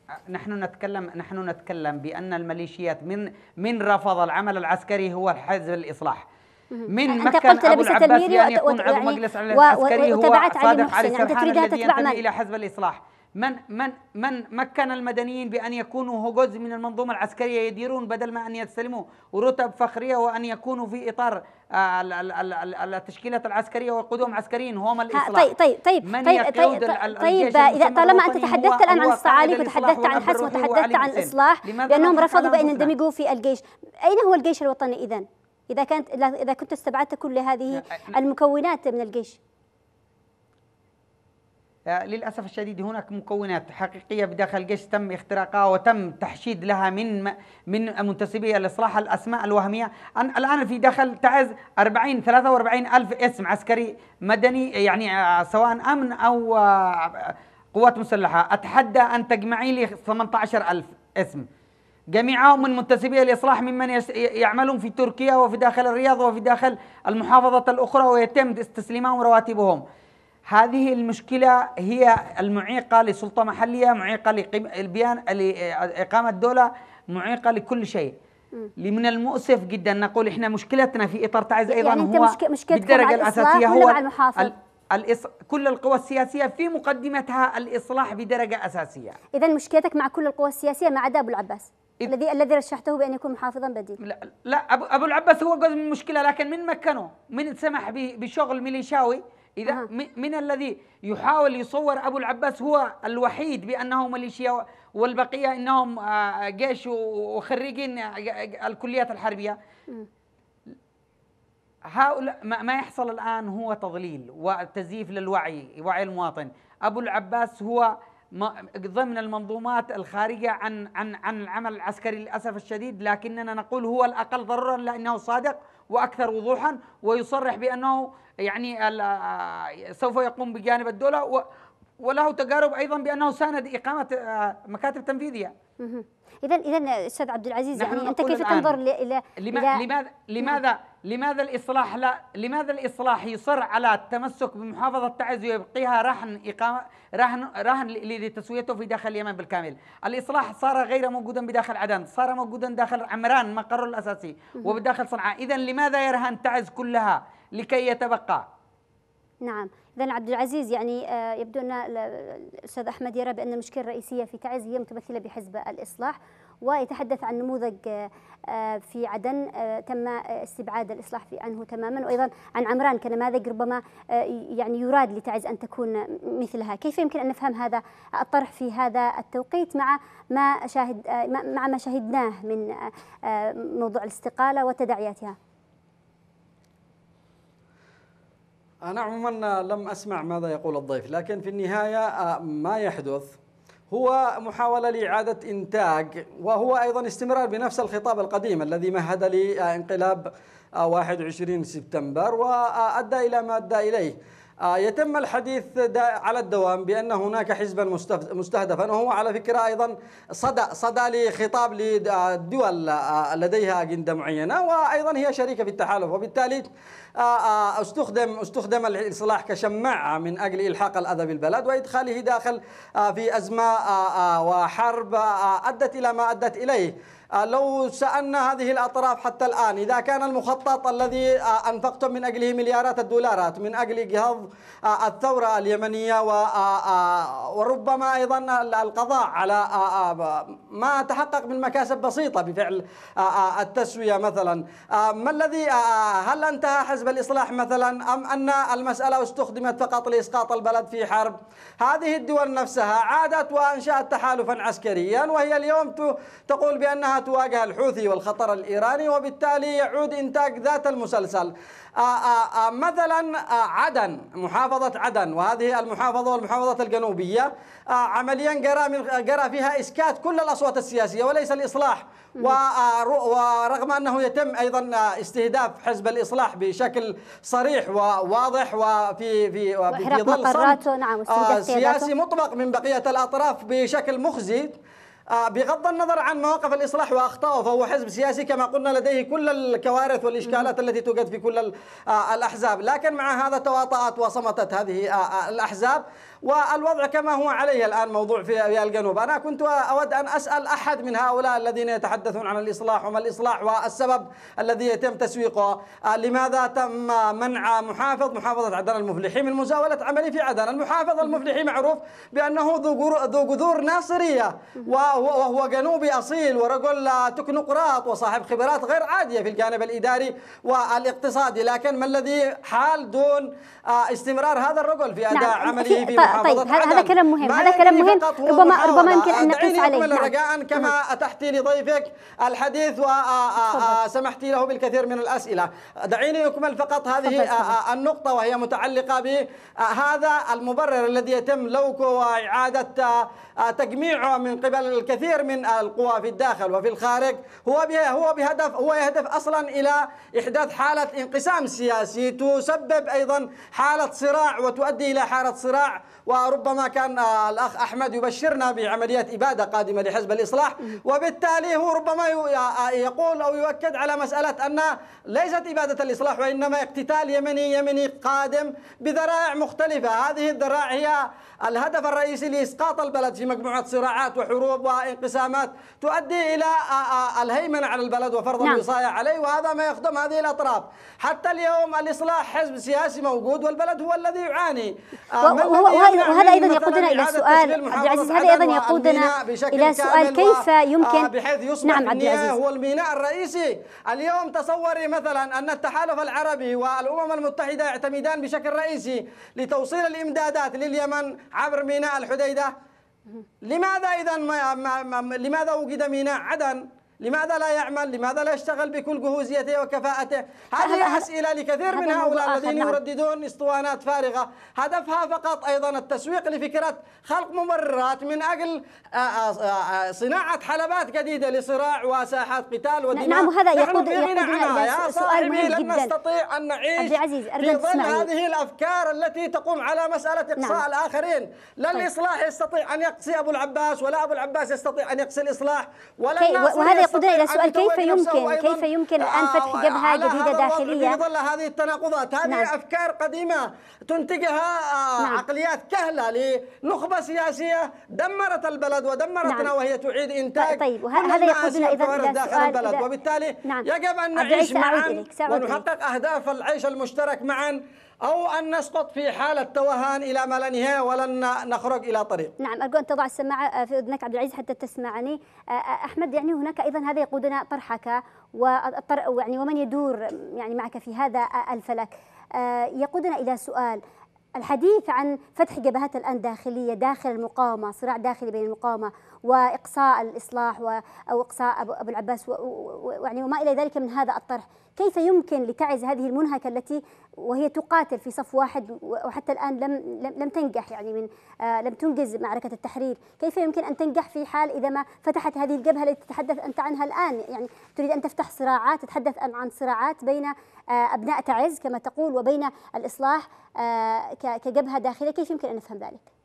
آه، نحن نتكلم نحن نتكلم بأن الميليشيات من من رفض العمل العسكري هو حزب الإصلاح من أنت مكة قلت أبو لبس يعني يكون عضو يعني مجلس العسكري هو صادق علي سرحان يعني الذي ينتمي إلى حزب الإصلاح من من من مكن المدنيين بان يكونوا جزء من المنظومه العسكريه يديرون بدل ما ان يستلموا رتب فخريه وان يكونوا في اطار آه، التشكيلات العسكريه وقدوم عسكريين هم الاصلاح طيب طيب طيب من طيب طيب, طيب اذا طالما انت تحدثت الان عن الصعاليك وتحدثت عن الحسم وتحدثت عن الاصلاح لانهم رفضوا بان يندمجوا في الجيش اين هو الجيش الوطني اذا؟ إذا كانت إذا كنت استبعدت كل هذه المكونات من الجيش للأسف الشديد هناك مكونات حقيقية بداخل الجيش تم اختراقها وتم تحشيد لها من من منتسبي الإصلاح الأسماء الوهمية الآن في داخل تعز 40 43 ألف اسم عسكري مدني يعني آه، سواء أمن أو آه، قوات مسلحة أتحدى أن تجمعي لي 18 ألف اسم جميعهم من منتسبي الإصلاح ممن يعملون في تركيا وفي داخل الرياض وفي داخل المحافظة الأخرى ويتم استسلامهم رواتبهم هذه المشكلة هي المعيقة لسلطة محلية معيقة لبيان لإقامة دولة معيقة لكل شيء من المؤسف جدا نقول احنا مشكلتنا في اطار تعز يعني ايضا يعني هو بالدرجه الاساسيه هو الإص... كل القوى السياسيه في مقدمتها الاصلاح بدرجه اساسيه اذا مشكلتك مع كل القوى السياسيه ما عدا ابو العباس الذي الذي رشحته بان يكون محافظا بديل لا لا ابو, أبو العباس هو جزء من المشكله لكن من مكنه من سمح بشغل ميليشاوي اذا آه. من الذي يحاول يصور ابو العباس هو الوحيد بانه ميليشيا والبقيه انهم آه، جيش وخريجين آه، الكليات الحربيه هؤلاء ما يحصل الان هو تضليل وتزييف للوعي وعي المواطن ابو العباس هو ضمن المنظومات الخارجة عن عن عن العمل العسكري للأسف الشديد لكننا نقول هو الأقل ضررا لأنه صادق وأكثر وضوحا ويصرح بأنه يعني آه، سوف يقوم بجانب الدولة وله تجارب أيضا بأنه ساند إقامة آه، مكاتب تنفيذية اذا اذا استاذ عبد العزيز يعني انت كيف تنظر الى لماذا لماذا لماذا الاصلاح لا لماذا الاصلاح يصر على التمسك بمحافظه تعز ويبقيها رهن اقامه رهن رهن لتسويته في داخل اليمن بالكامل، الاصلاح صار غير موجودا بداخل عدن، صار موجودا داخل عمران مقره الاساسي وبداخل صنعاء، اذا لماذا يرهن تعز كلها لكي يتبقى؟ نعم اذا عبد العزيز يعني آه، يبدو ان الاستاذ احمد يرى بان المشكله الرئيسيه في تعز هي متمثله بحزب الاصلاح ويتحدث عن نموذج آه، في عدن آه، تم استبعاد الاصلاح عنه تماما وايضا عن عمران كنماذج ربما يعني يراد لتعز ان تكون مثلها، كيف يمكن ان نفهم هذا الطرح في هذا التوقيت مع ما شاهد مع ما شهدناه من موضوع الاستقاله وتداعياتها؟ أنا عموما لم أسمع ماذا يقول الضيف لكن في النهاية آه، ما يحدث هو محاولة لإعادة إنتاج وهو أيضا استمرار بنفس الخطاب القديم الذي مهد لانقلاب 21 آه، سبتمبر وأدى إلى ما أدى إليه آه، يتم الحديث على الدوام بأن هناك حزبا مستهدفا وهو على فكرة أيضا صدى صدى لخطاب لدول آه، آه، لديها أجندة معينة وأيضا هي شريكة في التحالف وبالتالي استخدم استخدم الإصلاح كشماعة من أجل إلحاق الأذى بالبلد وإدخاله داخل في أزمة وحرب أدت إلى ما أدت إليه آه، لو سألنا هذه الأطراف حتى الآن إذا كان المخطط الذي آه، أنفقتم من أجله مليارات الدولارات من أجل جهاز آه، الثورة اليمنية وربما أيضا القضاء على ما تحقق من مكاسب بسيطة بفعل التسوية مثلا ما الذي هل انتهى حزب الإصلاح مثلا أم أن المسألة استخدمت فقط لإسقاط البلد في حرب هذه الدول نفسها عادت وأنشأت تحالفا عسكريا وهي اليوم تقول بأنها تواجه الحوثي والخطر الإيراني وبالتالي يعود إنتاج ذات المسلسل آه، آه، آه، مثلا عدن محافظة عدن وهذه المحافظة والمحافظة الجنوبية عمليا جرى جرى فيها إسكات كل الأصوات السياسية وليس الإصلاح ورغم أنه يتم أيضا استهداف حزب الإصلاح بشكل صريح وواضح وفي في في ظل نعم سياسي مطلق من بقية الأطراف بشكل مخزي آه، بغض النظر عن مواقف الإصلاح وأخطائه فهو حزب سياسي كما قلنا لديه كل الكوارث والإشكالات التي توجد في كل آه، الأحزاب لكن مع هذا تواطأت وصمتت هذه آه، الأحزاب والوضع كما هو عليه الآن موضوع في الجنوب أنا كنت أود أن أسأل أحد من هؤلاء الذين يتحدثون عن الإصلاح وما الإصلاح والسبب الذي يتم تسويقه آه، لماذا تم منع محافظ محافظة عدن المفلحي من مزاولة عمله في عدن المحافظ المفلحي معروف بأنه ذو جذور ناصرية وهو جنوبي أصيل ورجل تكنقراط وصاحب خبرات غير عادية في الجانب الإداري والاقتصادي لكن ما الذي حال دون آه، استمرار هذا الرجل في أداء نعم. عمله في طيب هذا كلام مهم هذا كلام مهم ربما ربما يمكن ان نقيس عليه نعم. رجاء كما اتحتي لضيفك الحديث وسمحتي له بالكثير من الاسئله دعيني اكمل فقط هذه النقطه وهي متعلقه بهذا المبرر الذي يتم لوكه واعاده تجميعه من قبل الكثير من القوى في الداخل وفي الخارج هو هو بهدف هو يهدف اصلا الى احداث حاله انقسام سياسي تسبب ايضا حاله صراع وتؤدي الى حاله صراع وربما كان الأخ أحمد يبشرنا بعملية إبادة قادمة لحزب الإصلاح وبالتالي هو ربما يقول أو يؤكد على مسألة أن ليست إبادة الإصلاح وإنما اقتتال يمني يمني قادم بذرائع مختلفة هذه الذرائع هي الهدف الرئيسي لإسقاط البلد في مجموعة صراعات وحروب وانقسامات تؤدي إلى الهيمنة على البلد وفرض نعم. الوصاية عليه وهذا ما يخدم هذه الأطراف حتى اليوم الإصلاح حزب سياسي موجود والبلد هو الذي يعاني هو آه، وهذا يعني ايضا يقودنا الى سؤال عبد العزيز هذا ايضا يقودنا الى سؤال كيف يمكن آه، بحيث يصبح نعم عبد العزيز هو الميناء الرئيسي اليوم تصوري مثلا ان التحالف العربي والامم المتحده يعتمدان بشكل رئيسي لتوصيل الامدادات لليمن عبر ميناء الحديده لماذا اذا لماذا وجد ميناء عدن لماذا لا يعمل لماذا لا يشتغل بكل جهوزيته وكفاءته هذه أسئلة لكثير من هؤلاء الذين نعم. يرددون اسطوانات فارغة هدفها فقط أيضا التسويق لفكرة خلق مبررات من أجل آه، آه، آه، صناعة حلبات جديدة لصراع وساحات قتال نعم، ودماء نعم هذا يقود يقودنا يا صاحبي لن نستطيع أن نعيش في ظل هذه الأفكار التي تقوم على مسألة نعم. إقصاء نعم. الآخرين لا طيب. الإصلاح يستطيع أن يقصي أبو العباس ولا أبو العباس يستطيع أن يقصي الإصلاح ولا الناس يقودنا الى سؤال كيف يمكن كيف يمكن الان آه، فتح جبهه جديده داخليه ظل هذه التناقضات هذه نعم. افكار قديمه تنتجها آه، نعم. عقليات كهله لنخبه سياسيه دمرت البلد ودمرتنا نعم. وهي تعيد انتاج طيب هذا يقودنا اذا الى داخل البلد وبالتالي نعم. يجب ان نعيش معا ونحقق اهداف العيش المشترك معا أو أن نسقط في حالة توهان إلى ما لا نهاية ولن نخرج إلى طريق نعم أرجو أن تضع السماعة آه، في أذنك عبد العزيز حتى تسمعني آه، آه، أحمد يعني هناك أيضا هذا يقودنا طرحك يعني ومن يدور يعني معك في هذا الفلك يقودنا إلى سؤال الحديث عن فتح جبهات الآن داخلية داخل المقاومة صراع داخلي بين المقاومة واقصاء الاصلاح او اقصاء ابو العباس يعني وما الى ذلك من هذا الطرح، كيف يمكن لتعز هذه المنهكه التي وهي تقاتل في صف واحد وحتى الان لم لم تنجح يعني من آه، لم تنجز معركه التحرير، كيف يمكن ان تنجح في حال اذا ما فتحت هذه الجبهه التي تتحدث انت عنها الان، يعني تريد ان تفتح صراعات تتحدث عن صراعات بين آه، ابناء تعز كما تقول وبين الاصلاح آه، كجبهه داخليه، كيف يمكن ان نفهم ذلك؟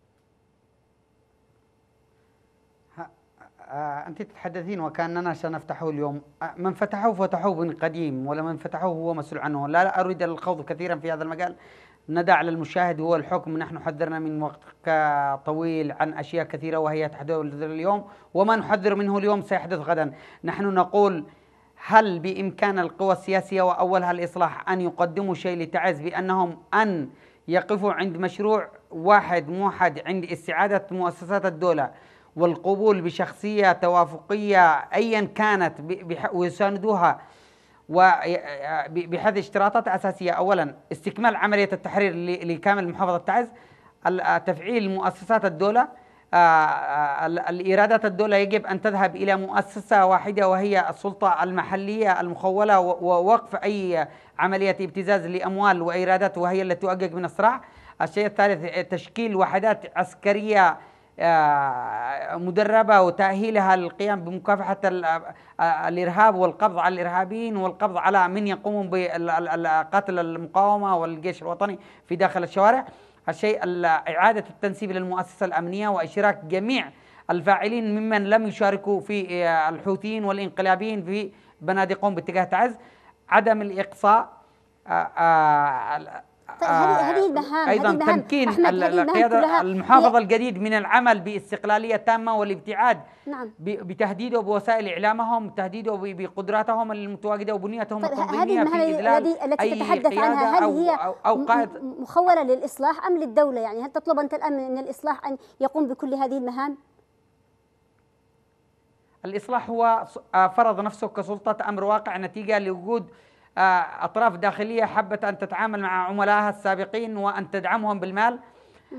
آه، أنت تتحدثين وكأننا سنفتحه اليوم آه، من فتحوه فتحوه من قديم ولا من فتحوه هو مسؤول عنه لا, لا أريد الخوض كثيرا في هذا المجال ندع للمشاهد هو الحكم نحن حذرنا من وقت طويل عن أشياء كثيرة وهي تحدث اليوم وما نحذر منه اليوم سيحدث غدا نحن نقول هل بإمكان القوى السياسية وأولها الإصلاح أن يقدموا شيء لتعز بأنهم أن يقفوا عند مشروع واحد موحد عند استعادة مؤسسات الدولة والقبول بشخصية توافقية أيا كانت ويساندوها بحيث اشتراطات أساسية أولا استكمال عملية التحرير لكامل محافظة تعز تفعيل مؤسسات الدولة الإيرادات الدولة يجب أن تذهب إلى مؤسسة واحدة وهي السلطة المحلية المخولة ووقف أي عملية ابتزاز لأموال وإيرادات وهي التي تؤجج من الصراع الشيء الثالث تشكيل وحدات عسكرية آه، مدربة وتأهيلها للقيام بمكافحة آه، آه، الإرهاب والقبض على الإرهابيين والقبض على من يقومون بقتل المقاومة والجيش الوطني في داخل الشوارع الشيء إعادة التنسيب للمؤسسة الأمنية وإشراك جميع الفاعلين ممن لم يشاركوا في الحوثيين والإنقلابيين في بنادقهم باتجاه تعز عدم الإقصاء طيب، هذه آه، هذه المهام ايضا هذه تمكين القياده المحافظه الجديد من العمل باستقلاليه تامه والابتعاد نعم بتهديده بوسائل اعلامهم تهديده بقدراتهم المتواجده وبنيتهم التنظيميه طيب، هذه المهام التي تتحدث عنها هل هي أو أو قائد مخوله للاصلاح ام للدوله يعني هل تطلب انت الان من الاصلاح ان يقوم بكل هذه المهام؟ الإصلاح هو آه، فرض نفسه كسلطة أمر واقع نتيجة لوجود آه، أطراف داخلية حبت أن تتعامل مع عملائها السابقين وأن تدعمهم بالمال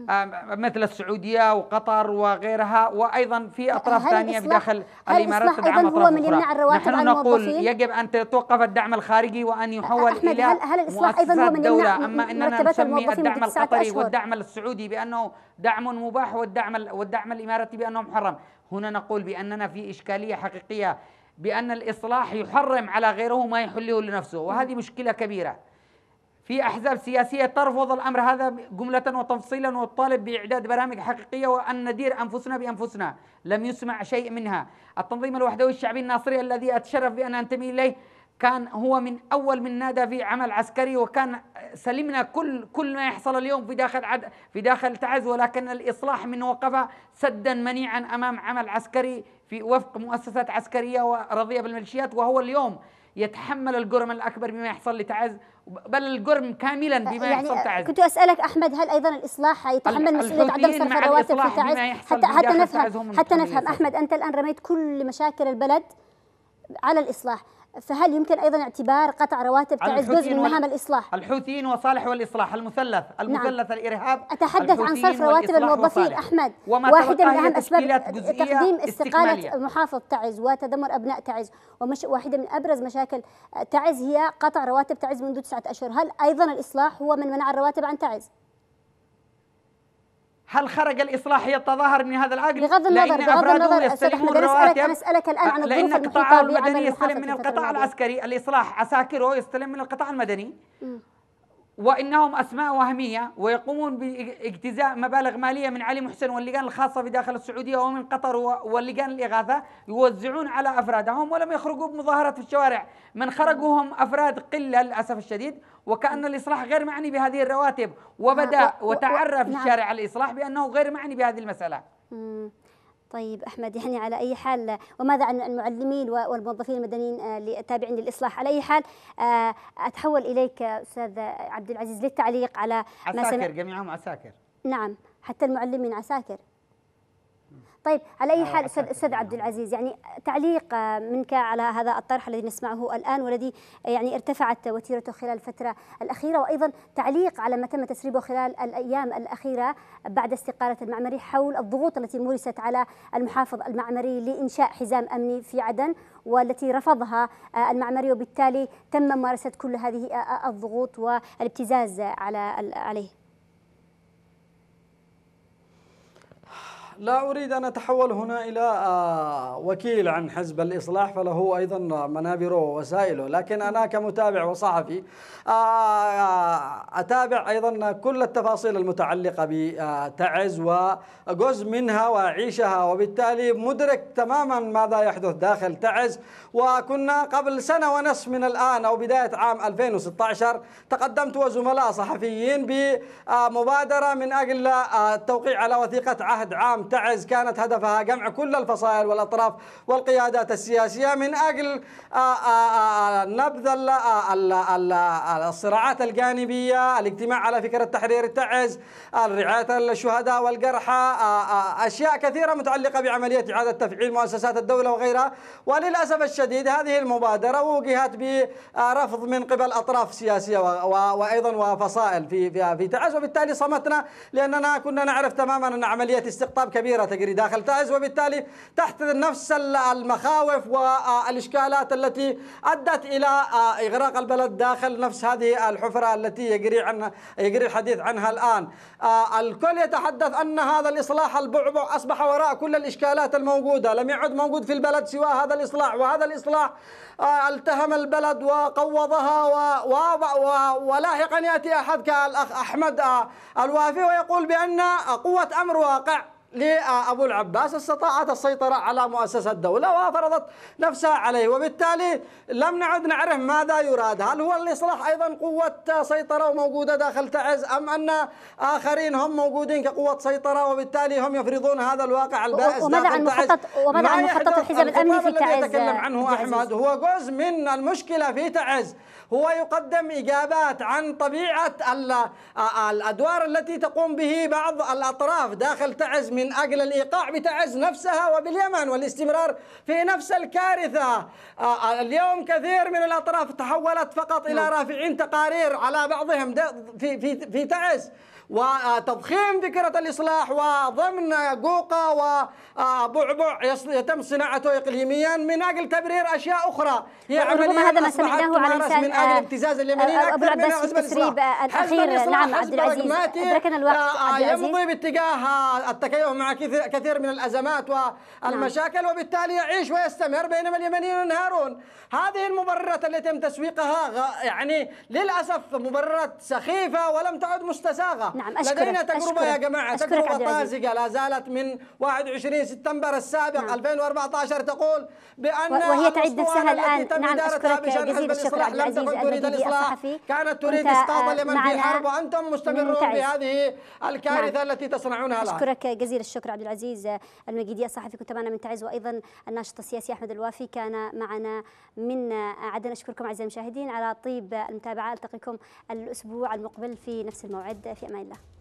آه، مثل السعودية وقطر وغيرها وأيضا في أطراف ثانية بداخل الإمارات تدعم أطراف هو من يمنع الرواتب نحن نقول يجب أن تتوقف الدعم الخارجي وأن يحول أحمد إلى هل, هل الإصلاح أيضا هو من دولة أما أننا نسمي الدعم القطري والدعم السعودي بأنه دعم مباح والدعم والدعم الإماراتي بأنه محرم هنا نقول بأننا في إشكالية حقيقية بأن الإصلاح يحرم على غيره ما يحله لنفسه وهذه مشكلة كبيرة في أحزاب سياسية ترفض الأمر هذا جملة وتفصيلا وتطالب بإعداد برامج حقيقية وأن ندير أنفسنا بأنفسنا لم يسمع شيء منها التنظيم الوحدوي الشعبي الناصري الذي أتشرف بأن أنتمي إليه كان هو من اول من نادى في عمل عسكري وكان سلمنا كل كل ما يحصل اليوم في داخل عد في داخل تعز ولكن الاصلاح من وقفه سدا منيعا امام عمل عسكري في وفق مؤسسات عسكريه ورضيه بالميليشيات وهو اليوم يتحمل الجرم الاكبر بما يحصل لتعز بل الجرم كاملا آه، بما يعني يحصل تعز كنت اسالك احمد هل ايضا الاصلاح يتحمل مسؤوليه عدم صرف الرواتب في تعز حتى حتى نفهم حتى نفهم احمد انت الان رميت كل مشاكل البلد على الاصلاح فهل يمكن ايضا اعتبار قطع رواتب تعز جزء من مهام الاصلاح؟ الحوثيين وصالح والاصلاح المثلث، نعم. المثلث نعم. الارهاب اتحدث عن صرف رواتب الموظفين احمد واحده من اهم اسباب تقديم استقاله محافظ تعز وتذمر ابناء تعز ومش واحده من ابرز مشاكل آه، تعز هي قطع رواتب تعز منذ تسعه اشهر، هل ايضا الاصلاح هو من منع الرواتب عن تعز؟ هل خرج الاصلاحي يتظاهر من هذا العقد؟ بغض النظر بغض النظر استاذ احمد انا اسالك انا اسالك الان عن الظروف القطاع المدني يستلم من القطاع العسكري الاصلاح عساكره يستلم من القطاع المدني وانهم اسماء وهميه ويقومون باجتزاء مبالغ ماليه من علي محسن واللجان الخاصه في داخل السعوديه ومن قطر واللجان الاغاثه يوزعون على افرادهم ولم يخرجوا بمظاهرات في الشوارع، من خرجوا هم افراد قله للاسف الشديد وكأن الإصلاح غير معني بهذه الرواتب وبدأ آه، وتعرف الشارع نعم. الشارع الإصلاح بأنه غير معني بهذه المسألة طيب احمد يعني على اي حال وماذا عن المعلمين والموظفين المدنيين آه، التابعين للاصلاح على اي حال آه، اتحول اليك استاذ عبد العزيز للتعليق على عساكر جميعهم عساكر نعم حتى المعلمين عساكر طيب على اي حال استاذ عبد العزيز يعني تعليق آه، منك على هذا الطرح الذي نسمعه الان والذي آه، يعني ارتفعت وتيرته خلال الفتره الاخيره وايضا تعليق على ما تم تسريبه خلال الايام الاخيره بعد استقاله المعمري حول الضغوط التي مورست على المحافظ المعمري لانشاء حزام امني في عدن والتي رفضها آه، المعمري وبالتالي تم ممارسه كل هذه الضغوط والابتزاز على عليه لا أريد أن أتحول هنا إلى آه، وكيل عن حزب الإصلاح فله أيضا منابره ووسائله لكن أنا كمتابع وصحفي آه، آه، أتابع أيضا كل التفاصيل المتعلقة بتعز وجزء منها وأعيشها وبالتالي مدرك تماما ماذا يحدث داخل تعز وكنا قبل سنة ونصف من الآن أو بداية عام 2016 تقدمت وزملاء صحفيين بمبادرة من أجل التوقيع على وثيقة عهد عام تعز كانت هدفها جمع كل الفصائل والأطراف والقيادات السياسية من أجل آه، آه، آه، نبذ الصراعات الجانبية الاجتماع على فكرة تحرير تعز رعاية الشهداء والجرحى أشياء كثيرة متعلقة بعملية إعادة تفعيل مؤسسات الدولة وغيرها وللأسف الشديد هذه المبادرة وجهت برفض من قبل أطراف سياسية وأيضا وفصائل في في تعز وبالتالي صمتنا لأننا كنا نعرف تماما أن عملية استقطاب كبيرة تجري داخل تائز وبالتالي تحت نفس المخاوف والإشكالات التي أدت إلى آه، إغراق البلد داخل نفس هذه الحفرة التي يجري عنها يجري الحديث عنها الآن آه، الكل يتحدث أن هذا الإصلاح البعبع أصبح وراء كل الإشكالات الموجودة لم يعد موجود في البلد سوى هذا الإصلاح وهذا الإصلاح آه، التهم البلد وقوضها و... و... ولاحقا يأتي أحد كالأخ أحمد الوافي ويقول بأن قوة أمر واقع لأبو العباس استطاعت السيطرة على مؤسسة الدولة وفرضت نفسها عليه وبالتالي لم نعد نعرف ماذا يراد هل هو الإصلاح أيضا قوة سيطرة وموجودة داخل تعز أم أن آخرين هم موجودين كقوة سيطرة وبالتالي هم يفرضون هذا الواقع البائس وماذا عن مخطط وماذا عن مخطط الحزب الأمني في تعز يتكلم عنه أحمد هو جزء من المشكلة في تعز هو يقدم إجابات عن طبيعة الأدوار التي تقوم به بعض الأطراف داخل تعز من أجل الإيقاع بتعز نفسها وباليمن والاستمرار في نفس الكارثة آه، آه، اليوم كثير من الأطراف تحولت فقط إلى نعم. رافعين تقارير على بعضهم في, في, في تعز وتضخيم ذكرة الإصلاح وضمن قوقة وبعبع يتم صناعته إقليميا من أجل تبرير أشياء أخرى هي عملية هذا ما سمعناه على لسان من آه، أجل ابتزاز اليمنيين أكثر من حزب الإصلاح آه، الأخير نعم عبد العزيز أدركنا الوقت آه، عبد العزيز يمضي باتجاه التكيف مع كثير من الأزمات والمشاكل نعم. وبالتالي يعيش ويستمر بينما اليمنيين ينهارون هذه المبررات التي تم تسويقها يعني للأسف مبررات سخيفة ولم تعد مستساغة نعم أشكرك لدينا تجربة أشكرك يا جماعة تجربة طازجة لا زالت من 21 سبتمبر السابق نعم. 2014 تقول بأن وهي تعد نفسها الآن نعم أشكرك جزيل الشكر عبد العزيز تريد الصحفي كانت تريد إسقاط اليمن آه، في حرب وأنتم مستمرون بهذه الكارثة نعم. التي تصنعونها الآن أشكرك جزيل الشكر عبد العزيز المجيدي الصحفي كنت معنا من تعز وأيضا الناشط السياسي أحمد الوافي كان معنا من عدن أشكركم أعزائي المشاهدين على طيب المتابعة ألتقيكم الأسبوع المقبل في نفس الموعد في أمان العائلة